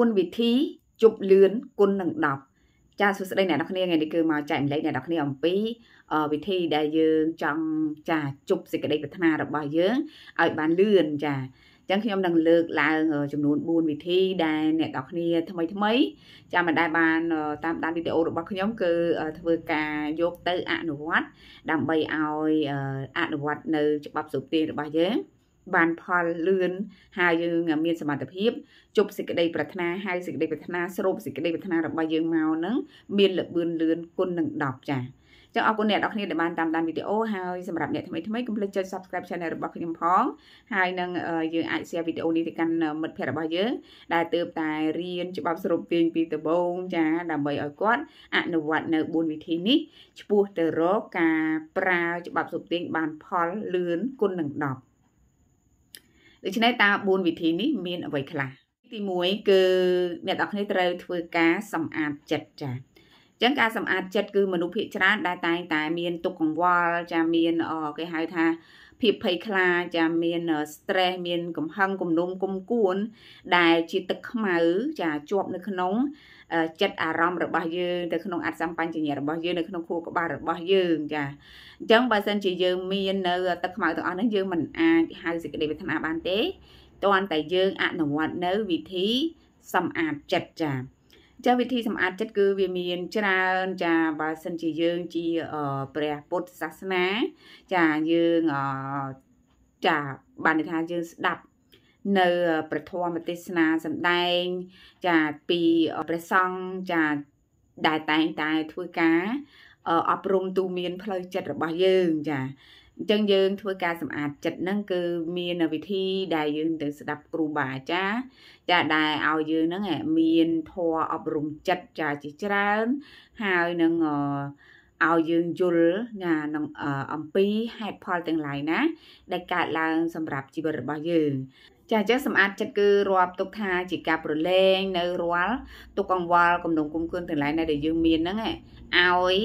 4វិធីជប់លឿនគុណនឹង10ចាសួស្តីអ្នកនរគ្នាថ្ងៃនេះគឺមកចែកម្លែកអ្នកនរគ្នាអំពីវិធីដែលយើងចង់ចាជប់សេចក្តីប្រាថ្នារបស់យើងឲ្យបានលឿនចាចឹងខ្ញុំនឹងលើកឡើងចំនួន4វិធីដែលអ្នកនរគ្នាថ្មីថ្មីចាំមិនដែលបានតាមដានវីដេអូរបស់ខ្ញុំគឺធ្វើការយកទៅអនុវត្តដើម្បីឲ្យអនុវត្តនៅច្បាប់សុខភាពរបស់យើងបានផលលឿនហើយយើងមានសមត្ថភាពជប់សេចក្តី ប្រាថ្នាហើយសេចក្តីប្រាថ្នាស្រូបសេចក្តីប្រាថ្នារបស់យើងមកហ្នឹងមានលបឿនលឿនគុណនឹង10ចា៎ចឹងអរគុណអ្នកនរគ្នាដែលបានតាមដានវីដេអូហើយសម្រាប់អ្នកថ្មីថ្មីកុំភ្លេចចុច Subscribe Channel របស់ខ្ញុំផងហើយនឹងយើងអាច share វីដេអូនេះទៅកាន់មិត្តភ័ក្តិរបស់យើងដែលទើបតែរៀនច្បាប់សរុបទាញពីដំបូងចា ដើម្បីឲ្យគាត់អនុវត្តនៅ4វិធីនេះឆ្ពោះទៅរកការប្រើច្បាប់សរុបទាញបានផលលឿនគុណនឹង10ដូច្នេះតើ4វិធីនេះមានអ្វីខ្លះទី1គឺអ្នកនរគ្នាត្រូវធ្វើការសម្អាតចិត្តចា៎ចឹងការសម្អាតចិត្តគឺមនុស្សភាគច្រើនដែលតែងតែមានទុកកង្វល់ចាមានគេហៅថាភាពភ័យខ្លាចចាមាន stress មាន កំហឹងគំនុំគុំគួន ដែលជាទឹកខ្មៅ ចាជាប់ នៅក្នុង ចិត្តអារម្មណ៍របស់យើងទៅក្នុងអត្តសម្បញ្ញញ្ញារបស់យើងនៅក្នុងខួរក្បាលរបស់យើង ចាអញ្ចឹងបើសិនជាយើងមាននៅទឹកខ្មៅទាំងអស់ហ្នឹងយើងមិនអាចហៅសេចក្តីវេទនាបានទេតន្តែយើងអនុវត្តនៅវិធីសម្អាតចិត្តចា៎ចាវិធីសម្អាតចិត្តគឺវាមានច្រើនចាបើសិនជាយើងជាព្រះពុទ្ធសាសនា ចាយើងចាបានន័យថាយើងស្ដាប់នៅព្រះធម៌ទេសនាសម្ដែង ចាពីព្រះសង្ឃចាដែលតែងតែ ធ្វើការអប់រំទូមាន ផ្លូវចិត្តរបស់យើងចាអញ្ចឹងយើងធ្វើការសម្អាតចិត្តហ្នឹងគឺមានវិធីដែលយើងទៅស្ដាប់គ្រូបាអាចារ្យចាដែលឲ្យយើងហ្នឹងមានធម៌អប់រំចិត្តចាជាច្រើន ហើយនឹងឲ្យយើងយល់ណានឹងអំពីហេតុផលទាំងឡាយណា ដែលកើតឡើង សម្រាប់ជីវិតរបស់យើងចាអញ្ចឹងសម្អាតចិត្តគឺរាប់ទុកថាជាការប្រឡែងនៅរាល់ទុកកង្វល់កំដងគុំគឿនទាំងឡាយដែលយើងមានហ្នឹងឲ្យ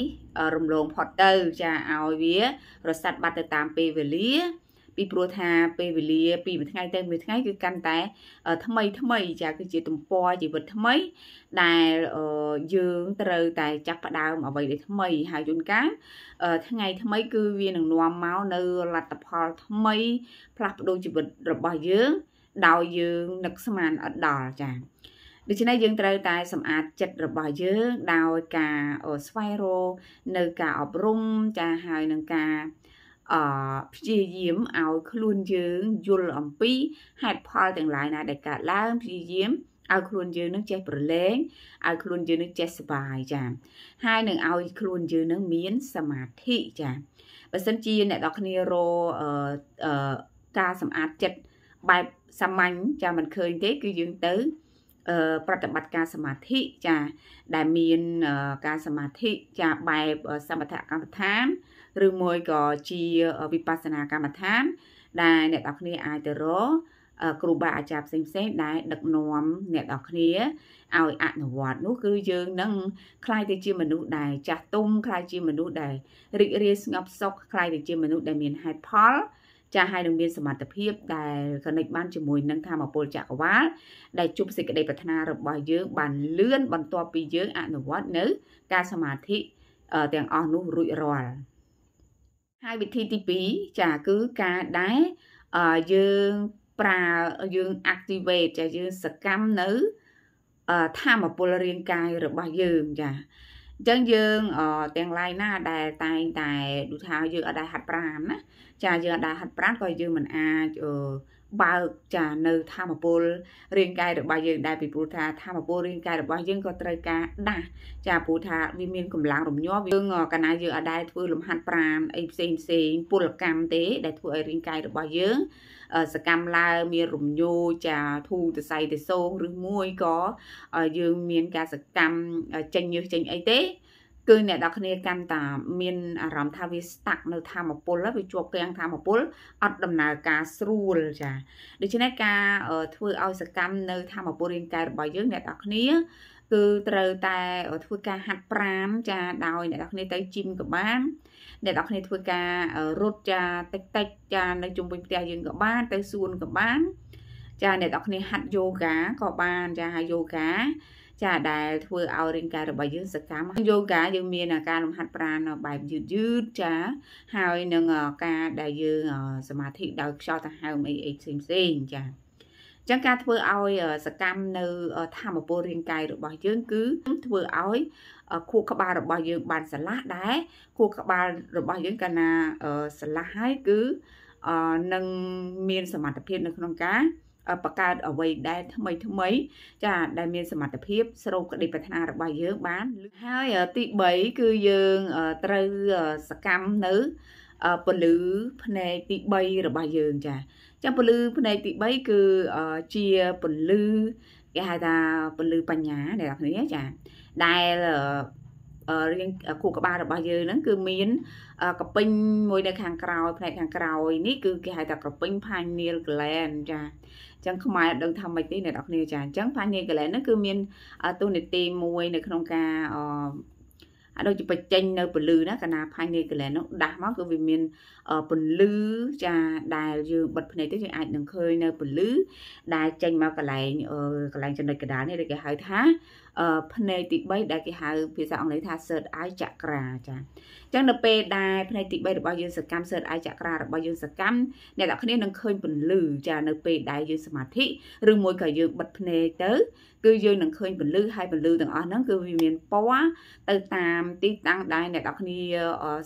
រំលងផុតទៅចាឲ្យវារសាត់បាត់ទៅតាមពេលវេលា ពីព្រោះថាពេលវេលា ពីមួយថ្ងៃទៅមួយថ្ងៃគឺកាន់តែ ថ្មី ថ្មី ចា គឺជាទំព័រជីវិតថ្មីដែលយើងត្រូវតែចាប់ផ្ដើមអ្វីដែលថ្មី ហើយជួនកាលថ្ងៃថ្មី គឺវានឹងនាំមកនៅលទ្ធផលថ្មី ផ្លាស់ប្ដូរជីវិតរបស់យើងដោយយើងនឹកស្មានអត់ដល់ចាដូច្នេះយើងត្រូវតែសម្អាតចិត្តរបស់យើង ដោយការស្វែងរកនៅការអប់រំចាហើយនឹងការអព្យាយាមឲ្យខ្លួនយើងយល់អំពីហេតុផលទាំងឡាយណា ដែលកើតឡើងព្យាយាមឲ្យខ្លួនយើងនឹងចេះប្រឡែងឲ្យខ្លួនយើងនឹងចេះសบายចា៎ហើយនឹងឲ្យខ្លួនយើងនឹងមានសមាធិចា៎បើសិនជាអ្នកនរគ្នារអឺការសម្អាតចិត្តបែបសាមញ្ញចាមិនឃើញទេគឺយើងទៅប្រតិបត្តិការសមាធិចាដែលមានការសមាធិចាបែបសមថកម្មដ្ឋានឬមួយក៏ជាវិបស្សនាកម្មដ្ឋានដែល អ្នកនរគ្នាអាចទៅរកគ្រូបាអាចារ្យផ្សេងផ្សេងដែលដឹកនាំអ្នកនរគ្នាឲ្យអនុវត្តនោះគឺយើងនឹងខ្លាយទៅជាមនុស្សដែលចាស់ទុំខ្លាយជាមនុស្សដែលរីករាយស្ងប់សុខខ្លាយទៅជាមនុស្សដែលមានហេតុផលចាហើយនឹងមានសមត្ថភាពដែល connect បានជាមួយនឹងធម្មពលចក្រវាលដែលជប់សេចក្តីប្រាថ្នារបស់យើង បានលឿនបន្ទាប់ពីយើងអនុវត្តនៅ ការសមាធិទាំងអស់នោះរួចរាល់ហើយវិធីទី2ចាគឺការដែលយើងប្រើយើង activate ចាយើងសកម្មនៅធម្មពលរាងកាយរបស់យើងចាអញ្ចឹងយើងទាំង lain ណាដែលតែងតែ ដូចថាយើងអត់ដែរហាត់ប្រាណណាចាយើងអត់ដែរហាត់ប្រាណក៏យើងមិនអាចអឺបើកចានៅធម្មពលរាងកាយរបស់យើងដែរពីព្រោះថាធម្មពលរាងកាយរបស់យើងក៏ត្រូវការដាស់ចាព្រោះថាវាមានកម្លាំងរំញ័រយើងកាលណាយើងអាចដែរធ្វើលំហាត់ប្រាណអីផ្សេងផ្សេងពលកម្មទេ ដែលធ្វើឲ្យរាងកាយរបស់យើងសកម្មឡើងមានរំញោចាធូទស័យទេសោឬមួយក៏យើងមានការសកម្មចេញញើសចេញអីទេគឺអ្នកដល់គ្នាកាន់តាមានអារម្មណ៍ថាវា stuck នៅធម្មពលវាជាប់គាំងធម្មពលអត់ដំណើរការស្រួលចាដូច្នេះការ ធ្វើឲ្យសកម្មនៅធម្មពលរាងកាយរបស់យើងអ្នកដល់គ្នាគឺត្រូវតែធ្វើការហាត់ប្រាមចាដោយអ្នកនរគ្នាទៅជីមក៏បានអ្នកនរគ្នាធ្វើការរត់ចាតិចតិចចានៅជុំវិញផ្ទះយើងក៏បាន ទៅសួនក៏បានចាអ្នកនរគ្នាហាត់យូហ្គាក៏បានចាហើយយូហ្គាចាដែលធ្វើឲ្យរាងកាយរបស់យើងសកម្មយូហ្គាយើងមាន ការលំហាត់ប្រាណបែបយឺតយឺតចាហើយនឹងការដែលយើងសមាធិដោយខ្យល់ដង្ហើមអីអីផ្សេងផ្សេងចាចឹងការធ្វើឲ្យសកម្មនៅធម្មពលរាងកាយរបស់យើងគឺធ្វើឲ្យខួរក្បាលរបស់យើងបានស្រឡះដែរខួរក្បាលរបស់យើងកាលណាស្រឡះហើយគឺនឹងមាន សមត្ថភាពនៅក្នុងការបង្កើតអ្វីដែលថ្មីថ្មីចាដែលមានសមត្ថភាពស្រូបក្តីប្រាថ្នារបស់យើងបានហើយទី3គឺយើងត្រូវសកម្មនៅពលឺផ្នែកទី3របស់យើងចាចាពលឺផ្នែកទី3គឺជាពលឺគេហៅថាពលឺបញ្ញាអ្នកនរគ្នាចាដែលរាងខួរក្បាលរបស់យើងហ្នឹងគឺមានក្រពេញមួយនៅខាងក្រោយផ្នែកខាងក្រោយនេះគឺគេហៅថាក្រពេញ pineal gland ចាអញ្ចឹងខ្មែរដឹងថាម៉េចទេអ្នកនរគ្នាចាអញ្ចឹង pineal gland ហ្នឹងគឺមានតួនាទីមួយនៅក្នុងការអាចដូចជាបញ្ចេញនៅពលឺណាកាលណាផាញ់នៃកលែននោះដាស់មកគឺវាមានពលឺចាដែលយើងបិទភ្នែកទៅយើងអាចនឹងឃើញនៅពលឺដែលចេញមកកលែងកលែងចំណុចកណ្ដាលនេះដែលគេហៅថាភ្នែកទី3ដែលគេហៅភាសាអង់គ្លេសថា third eye chakra ចាអញ្ចឹងនៅពេលដែលភ្នែកទី3របស់យើងសកម្ម third eye chakra របស់យើងសកម្មអ្នកនរគ្នានឹងឃើញពន្លឺចានៅពេលដែលយើងសមាធិឬមួយក៏យើងបិទភ្នែកទៅ គឺយើងនឹងឃើញពន្លឺហើយពន្លឺទាំងអស់ហ្នឹងគឺវាមានពណ៌ទៅតាមទីតាំងដែលអ្នកនរគ្នា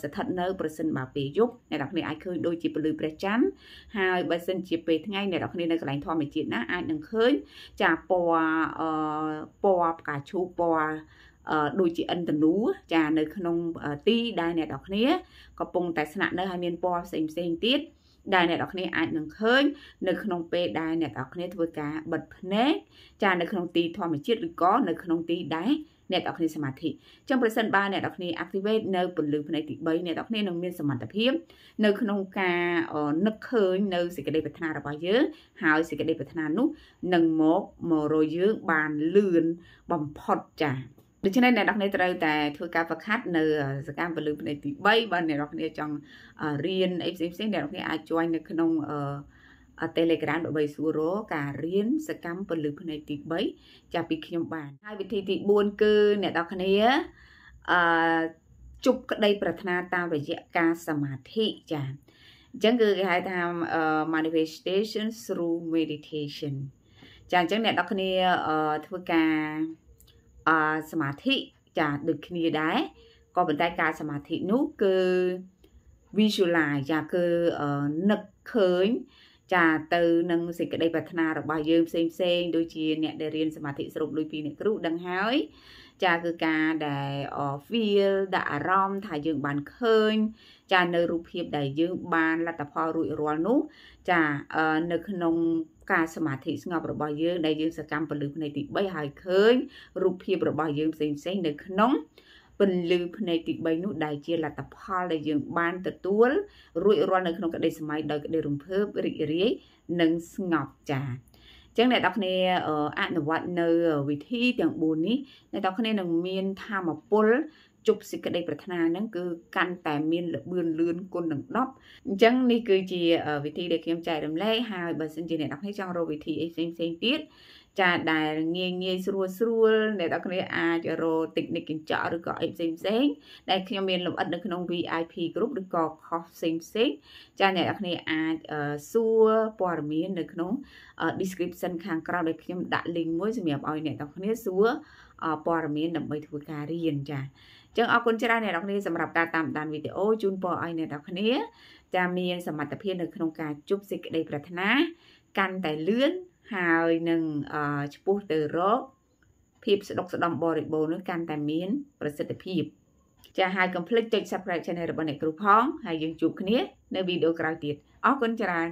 ស្ថិតនៅ ប្រសិនបើពេលយប់អ្នកនរគ្នាអាចឃើញដូចជាពលឺព្រះច័ន្ទហើយបើសិនជាពេលថ្ងៃអ្នកនរគ្នានៅកន្លែងធម្មជាតិណាអាចនឹងឃើញចាពណ៌ពណ៌ផ្កាឈូកពណ៌ដូចជាអិនធនូចានៅ ក្នុងទីដែលអ្នកនរគ្នាកំពុងតែស្នាក់នៅហើយមានពណ៌ផ្សេងផ្សេងទៀតដែលអ្នកនរគ្នាអាចនឹងឃើញនៅក្នុងពេលដែលអ្នកនរគ្នាធ្វើការបិទភ្នែកចា នៅក្នុងទីធម្មជាតិឬក៏នៅក្នុងទីដែលអ្នកនរគ្នាសមាធិអញ្ចឹងប្រសិនបើអ្នកនរគ្នា activate នៅពន្លឺផ្នែកទី3អ្នកនរគ្នានឹងមានសមត្ថភាព នៅក្នុងការនឹកឃើញនៅសេចក្តីប្រាថ្នារបស់យើងហើយសេចក្តីប្រាថ្នានោះនឹងមកមករយយើងបានលឿនបំផុតចា៎ដូច្នេះអ្នកនរគ្នាត្រូវតែធ្វើការវឹកហាត់នៅសកម្មពលឹមផ្នែកទី3បើអ្នកនរគ្នាចង់រៀនអីផ្សេងផ្សេងអ្នកនរគ្នាអាច join នៅក្នុងអឺ Telegram ដើម្បីសួររកការរៀនសកម្មពលឺផ្នែកទី3ចាប់ពីខ្ញុំបានហើយវិធីទី4គឺអ្នកនរគ្នាអឺជប់ក្តីប្រាថ្នាតាមរយៈការសមាធិចា៎អញ្ចឹងគឺគេហៅថា manifestation through meditation ចាអញ្ចឹងអ្នកនរគ្នាធ្វើការអសមាធិចាដូចគ្នាដែរក៏ប៉ុន្តែការសមាធិនោះគឺ visualize ចាគឺនឹកឃើញចាទៅនឹងសេចក្តីប្រាថ្នារបស់យើងផ្សេងផ្សេងដូចជាអ្នកដែលរៀនសមាធិស្រុបលុយពីអ្នកគ្រូដឹងហើយ ចាគឺការដែល feel ដាក់អារម្មណ៍ថាយើងបានឃើញ ចានៅរូបភាពដែលយើងបានលទ្ធផលរួចរាល់នោះ ចានៅក្នុងការសមាធិស្ងប់របស់យើងដែលយើងសកម្មពលឹភ្នែកទី3ហើយឃើញរូបភាពរបស់យើងផ្សេងផ្សេងនៅក្នុងពន្លឺភ្នែកទី3នោះដែលជាលទ្ធផលដែលយើងបាន ទទួល រួចរាល់នៅក្នុងក្តីសម័យដោយក្តីរំភើបរីករាយនិងស្ងប់ចា៎ចឹងអ្នកនរគ្នាអនុវត្តនៅវិធីទាំង4នេះអ្នកនរគ្នានឹងមានធម៌ពលជប់សេចក្តីប្រាថ្នាហ្នឹងគឺកាន់តែមានលបឿនលឿនគុណនឹង10អញ្ចឹងនេះគឺជា វិធីដែលខ្ញុំចែករំលែកហើយបើសិនជាអ្នកនរគ្នាចង់រកវិធីអីផ្សេងៗទៀតចាដែលងាយងាយស្រួលស្រួលអ្នកនរគ្នាអាចរកតិចនិកកញ្ចក់ឬក៏អីផ្សេងផ្សេង ដែលខ្ញុំមានលម្អិតនៅក្នុង VIP group ឬក៏ខុសផ្សេងផ្សេងចាអ្នកនរគ្នាអាចសួរព័ត៌មាននៅ ក្នុង description ខាងក្រោមដែលខ្ញុំដាក់ link មួយសម្រាប់ឲ្យអ្នកនរគ្នាសួរព័ត៌មានដើម្បីធ្វើការរៀនចាចឹងអរគុណច្រើនអ្នកនរគ្នាសម្រាប់ការតាមដានវីដេអូជូនពរឲ្យអ្នកនរគ្នាចាមានសមត្ថភាពនៅក្នុងការជប់សេចក្តីប្រាថ្នាកាន់តែលឿនហើយនឹងឈ្មោះទៅរកភាពស្ដុកស្ដំបរិបូរណ៍នោះកាន់តែមានប្រសិទ្ធភាពចាហើយកុំភ្លេចចុច Subscribe Channel របស់អ្នកគ្រូផង ហើយយើងជួបគ្នា នៅវីដេអូក្រោយទៀតអរគុណច្រើន